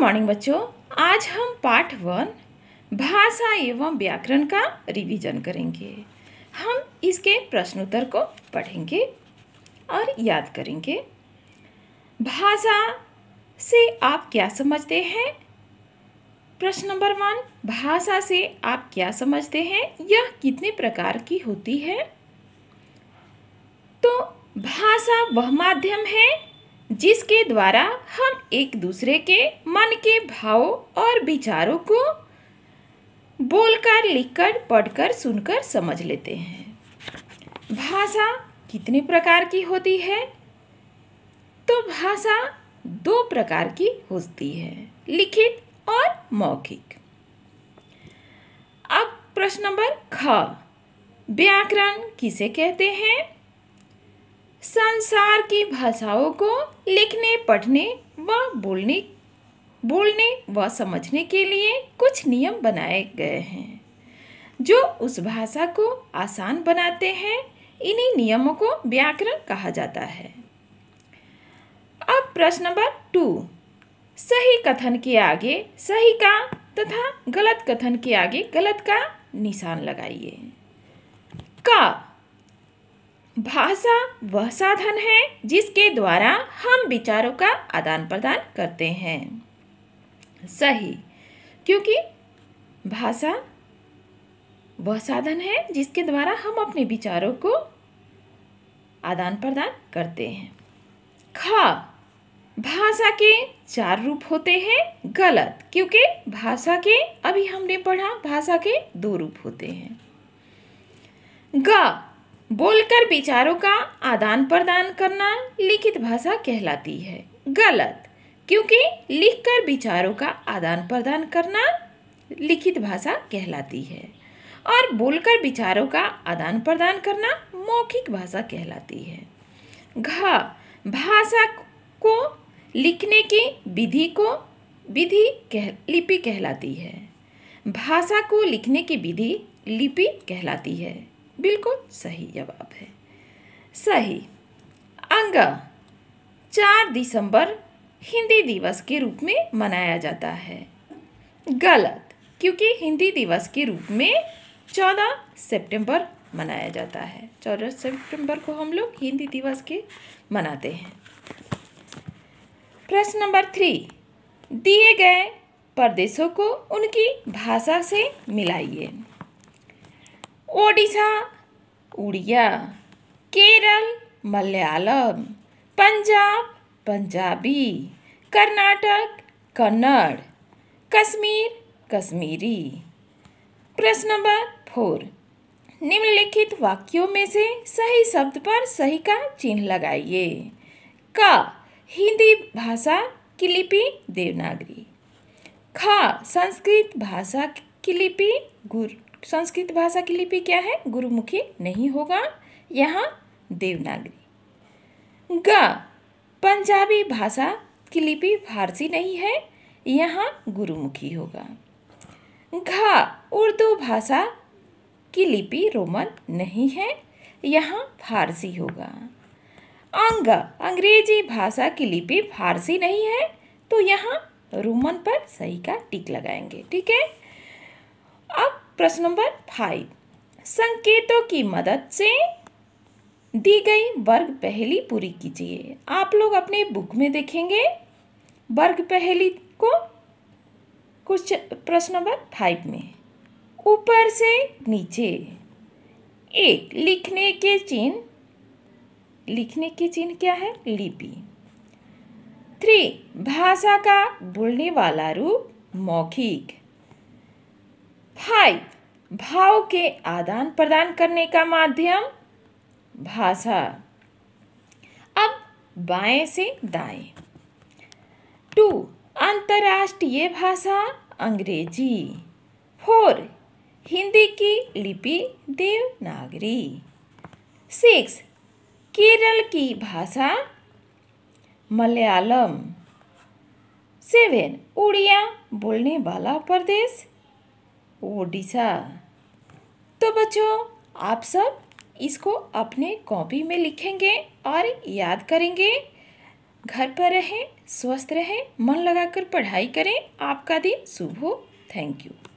morning बच्चों आज हम पार्ट वन भाषा एवं व्याकरण का रिवीजन करेंगे हम इसके प्रश्नोत्तर को पढ़ेंगे और याद करेंगे भाषा से आप क्या समझते हैं प्रश्न नंबर वन भाषा से आप क्या समझते हैं यह कितने प्रकार की होती है तो भाषा वह माध्यम है जिसके द्वारा हम एक दूसरे के मन के भाव और विचारों को बोलकर लिखकर पढ़कर सुनकर समझ लेते हैं भाषा कितने प्रकार की होती है तो भाषा दो प्रकार की होती है लिखित और मौखिक अब प्रश्न नंबर ख व्याकरण किसे कहते हैं संसार की भाषाओं को लिखने पढ़ने व बोलने बोलने व समझने के लिए कुछ नियम बनाए गए हैं जो उस भाषा को आसान बनाते हैं इन्हीं नियमों को व्याकरण कहा जाता है अब प्रश्न नंबर टू सही कथन के आगे सही का तथा गलत कथन के आगे गलत का निशान लगाइए भाषा वह साधन है जिसके द्वारा हम विचारों का आदान प्रदान करते हैं सही क्योंकि भाषा वह साधन है जिसके द्वारा हम अपने विचारों को आदान प्रदान करते हैं ख भाषा के चार रूप होते हैं गलत क्योंकि भाषा के अभी हमने पढ़ा भाषा के दो रूप होते हैं ग बोलकर विचारों का आदान प्रदान करना लिखित भाषा कहलाती है गलत क्योंकि लिखकर विचारों का आदान प्रदान करना लिखित भाषा कहलाती है और बोलकर विचारों का आदान प्रदान करना मौखिक भाषा कहलाती है घ भाषा को लिखने की विधि को विधि कह लिपि कहलाती है भाषा को लिखने की विधि लिपि कहलाती है बिल्कुल सही जवाब है सही अंग चार दिसंबर हिंदी दिवस के रूप में मनाया जाता है गलत क्योंकि हिंदी दिवस के रूप में चौदह सितंबर मनाया जाता है चौदह सितंबर को हम लोग हिंदी दिवस के मनाते हैं प्रश्न नंबर थ्री दिए गए प्रदेशों को उनकी भाषा से मिलाइए ओडिशा उड़िया केरल मलयालम पंजाब पंजाबी कर्नाटक कन्नड़ कश्मीर कश्मीरी प्रश्न नंबर फोर निम्नलिखित वाक्यों में से सही शब्द पर सही का चिन्ह लगाइए क हिंदी भाषा की लिपि देवनागरी ख संस्कृत भाषा की लिपि गुरु संस्कृत भाषा की लिपि क्या है गुरुमुखी नहीं होगा यहाँ देवनागरी ग पंजाबी भाषा की लिपि फारसी नहीं है यहाँ गुरुमुखी होगा घ उर्दू भाषा की लिपि रोमन नहीं है यहाँ फारसी होगा अंग अंग्रेजी भाषा की लिपि फारसी नहीं है तो यहाँ रोमन पर सही का टिक लगाएंगे ठीक है प्रश्न नंबर फाइव संकेतों की मदद से दी गई वर्ग पहली पूरी कीजिए आप लोग अपने बुक में देखेंगे वर्ग पहली को कुछ प्रश्न नंबर फाइव में ऊपर से नीचे एक लिखने के चिन्ह लिखने के चिन्ह क्या है लिपि थ्री भाषा का बोलने वाला रूप मौखिक फाइव भाव के आदान प्रदान करने का माध्यम भाषा अब बाएं से दाएं टू अंतर्राष्ट्रीय भाषा अंग्रेजी फोर हिंदी की लिपि देवनागरी सिक्स केरल की भाषा मलयालम सेवन उड़िया बोलने वाला प्रदेश ओडिशा तो बच्चों आप सब इसको अपने कॉपी में लिखेंगे और याद करेंगे घर पर रहें स्वस्थ रहें मन लगाकर पढ़ाई करें आपका दिन शुभ हो थैंक यू